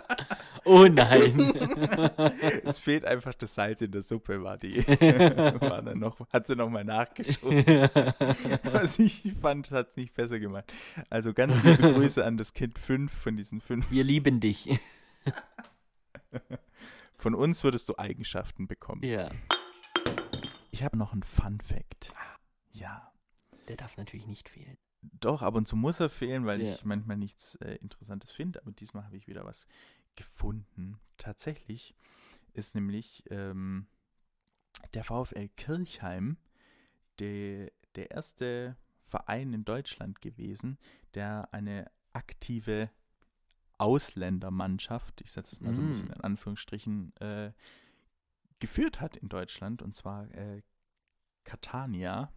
Oh nein. <laughs> es fehlt einfach das Salz in der Suppe, war die. <laughs> War dann noch, hat sie nochmal nachgeschoben. <laughs> Was ich fand, hat es nicht besser gemacht. Also ganz liebe Grüße an das Kind 5 von diesen 5. Wir lieben dich. Von uns würdest du Eigenschaften bekommen. Ja. Ich habe noch einen Fun Fact. Ah. Ja. Der darf natürlich nicht fehlen. Doch, ab und zu muss er fehlen, weil ja. ich manchmal nichts äh, Interessantes finde. Aber diesmal habe ich wieder was gefunden. Tatsächlich ist nämlich ähm, der VfL Kirchheim der, der erste Verein in Deutschland gewesen, der eine aktive Ausländermannschaft, ich setze es mal so ein bisschen mm. in Anführungsstrichen, äh, geführt hat in Deutschland, und zwar äh, Catania.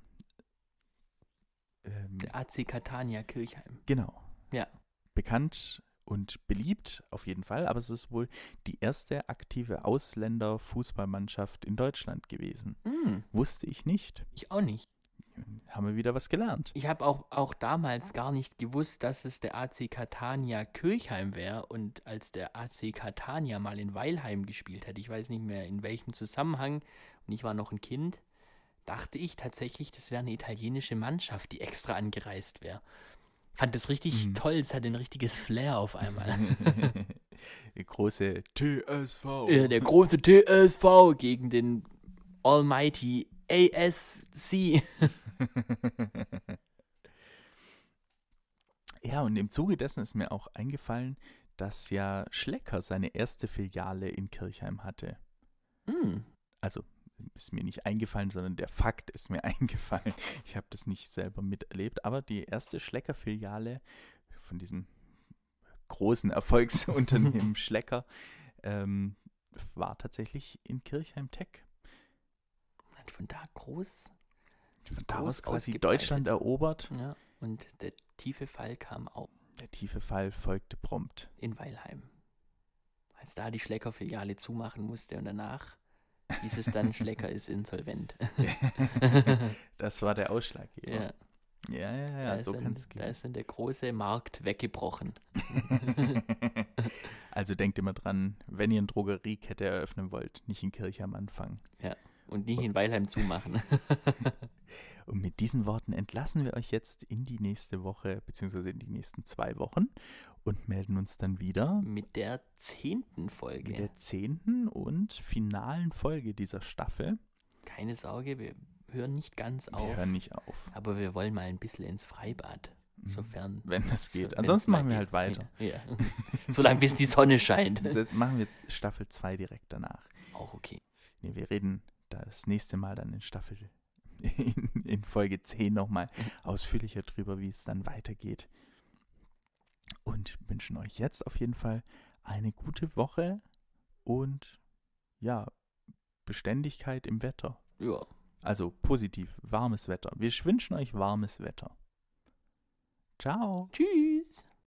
Ähm, der AC Catania Kirchheim. Genau. Ja. Bekannt und beliebt auf jeden Fall, aber es ist wohl die erste aktive Ausländer-Fußballmannschaft in Deutschland gewesen. Mm. Wusste ich nicht. Ich auch nicht. Haben wir wieder was gelernt. Ich habe auch, auch damals gar nicht gewusst, dass es der AC Catania Kirchheim wäre und als der AC Catania mal in Weilheim gespielt hat, ich weiß nicht mehr in welchem Zusammenhang und ich war noch ein Kind, dachte ich tatsächlich, das wäre eine italienische Mannschaft, die extra angereist wäre. Fand das richtig mhm. toll, es hat ein richtiges Flair auf einmal. <laughs> der große TSV. Ja, äh, der große TSV gegen den Almighty ASC. <laughs> ja, und im Zuge dessen ist mir auch eingefallen, dass ja Schlecker seine erste Filiale in Kirchheim hatte. Mm. Also ist mir nicht eingefallen, sondern der Fakt ist mir <laughs> eingefallen. Ich habe das nicht selber miterlebt, aber die erste Schlecker-Filiale von diesem großen Erfolgsunternehmen <laughs> Schlecker ähm, war tatsächlich in Kirchheim Tech. Hat von da groß. Von da aus quasi Deutschland erobert. Ja, und der tiefe Fall kam auch. Der tiefe Fall folgte prompt. In Weilheim. Als da die Schlecker-Filiale zumachen musste und danach dieses dann Schlecker ist insolvent. <laughs> das war der Ausschlaggeber. Ja, ja, ja, ja da so kann es gehen. Da ist dann der große Markt weggebrochen. <laughs> also denkt immer dran, wenn ihr eine Drogeriekette eröffnen wollt, nicht in Kirche am Anfang. Ja, und nicht und in Weilheim zumachen. <laughs> und mit diesen Worten entlassen wir euch jetzt in die nächste Woche, beziehungsweise in die nächsten zwei Wochen und melden uns dann wieder. Mit der zehnten Folge. Mit der zehnten und finalen Folge dieser Staffel. Keine Sorge, wir hören nicht ganz auf. Wir hören nicht auf. Aber wir wollen mal ein bisschen ins Freibad. Mhm. Sofern. Wenn das geht. Ansonsten machen wir halt weiter. Ja, ja. <laughs> Solange bis die Sonne scheint. jetzt <laughs> machen wir Staffel 2 direkt danach. Auch okay. Nee, wir reden das nächste Mal dann in Staffel, <laughs> in, in Folge 10 nochmal ausführlicher drüber, wie es dann weitergeht und wünschen euch jetzt auf jeden Fall eine gute Woche und ja, Beständigkeit im Wetter. Ja. Also positiv, warmes Wetter. Wir wünschen euch warmes Wetter. Ciao. Tschüss.